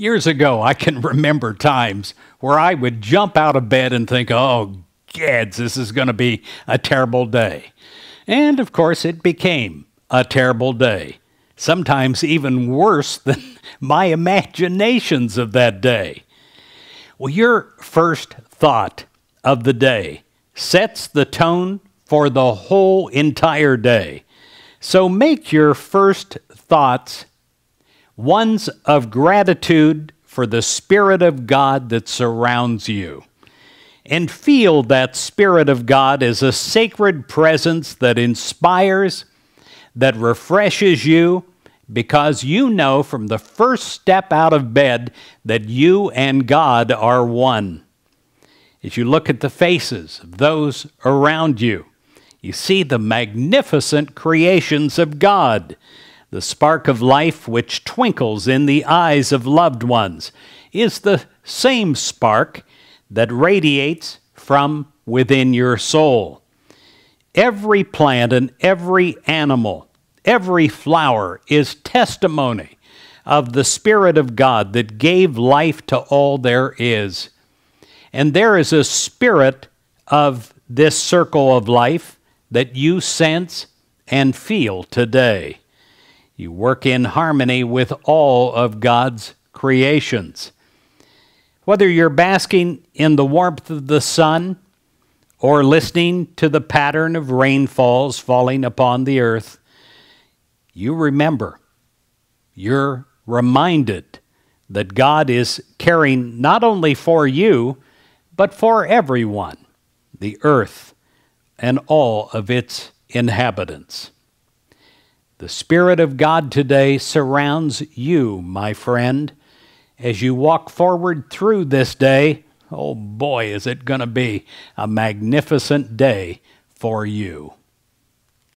Years ago, I can remember times where I would jump out of bed and think, oh, gads, this is going to be a terrible day. And of course, it became a terrible day, sometimes even worse than my imaginations of that day. Well, your first thought of the day sets the tone for the whole entire day. So make your first thoughts one's of gratitude for the Spirit of God that surrounds you. And feel that Spirit of God as a sacred presence that inspires, that refreshes you, because you know from the first step out of bed that you and God are one. As you look at the faces of those around you, you see the magnificent creations of God the spark of life which twinkles in the eyes of loved ones, is the same spark that radiates from within your soul. Every plant and every animal, every flower is testimony of the Spirit of God that gave life to all there is. And there is a spirit of this circle of life that you sense and feel today. You work in harmony with all of God's creations. Whether you're basking in the warmth of the sun or listening to the pattern of rainfalls falling upon the earth, you remember, you're reminded that God is caring not only for you, but for everyone, the earth and all of its inhabitants. The Spirit of God today surrounds you, my friend. As you walk forward through this day, oh boy, is it going to be a magnificent day for you.